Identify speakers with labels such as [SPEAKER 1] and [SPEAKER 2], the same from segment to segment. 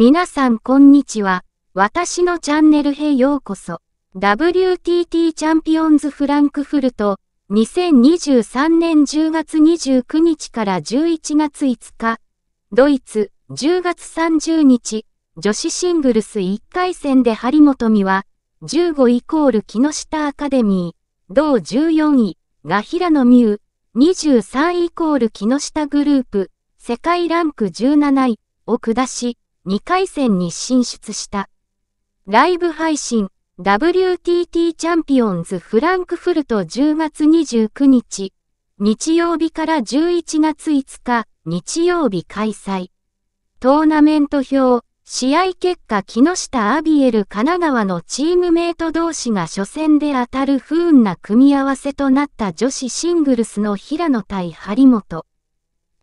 [SPEAKER 1] 皆さんこんにちは。私のチャンネルへようこそ。WTT チャンピオンズフランクフルト、2023年10月29日から11月5日、ドイツ、10月30日、女子シングルス1回戦で張本美は、15イコール木下アカデミー、同14位、が平野美宇、23イコール木下グループ、世界ランク17位を下し、2回戦に進出した。ライブ配信 WTT チャンピオンズフランクフルト10月29日、日曜日から11月5日、日曜日開催。トーナメント表、試合結果木下アビエル神奈川のチームメイト同士が初戦で当たる不運な組み合わせとなった女子シングルスの平野対張本。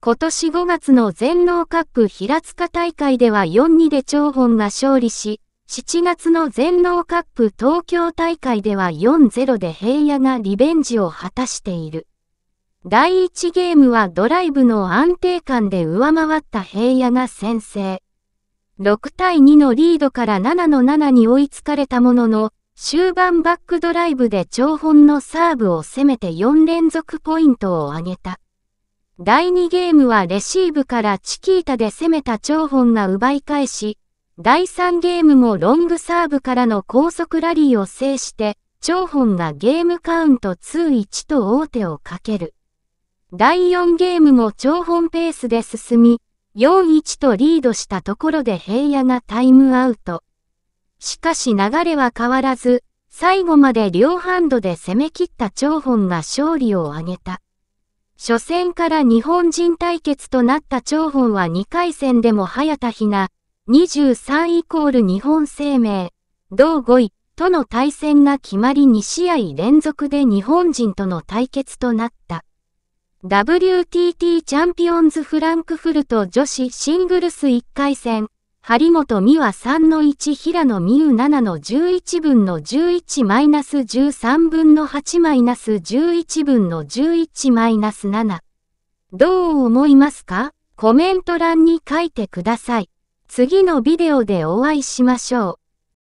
[SPEAKER 1] 今年5月の全農カップ平塚大会では4-2で長本が勝利し、7月の全農カップ東京大会では4-0で平野がリベンジを果たしている。第1ゲームはドライブの安定感で上回った平野が先制。6対2のリードから7の7に追いつかれたものの、終盤バックドライブで長本のサーブを攻めて4連続ポイントを挙げた。第2ゲームはレシーブからチキータで攻めた張本が奪い返し、第3ゲームもロングサーブからの高速ラリーを制して、張本がゲームカウント2-1と王手をかける。第4ゲームも張本ペースで進み、4-1とリードしたところで平野がタイムアウト。しかし流れは変わらず、最後まで両ハンドで攻め切った張本が勝利を挙げた。初戦から日本人対決となった張本は2回戦でも早田ひな、23イコール日本生命、同5位との対戦が決まり2試合連続で日本人との対決となった。WTT チャンピオンズフランクフルト女子シングルス1回戦、張本美和3の1平野美宇7の11分の11マイナス13分の8マイナス11分の11マイナス7。どう思いますかコメント欄に書いてください。次のビデオでお会いしましょう。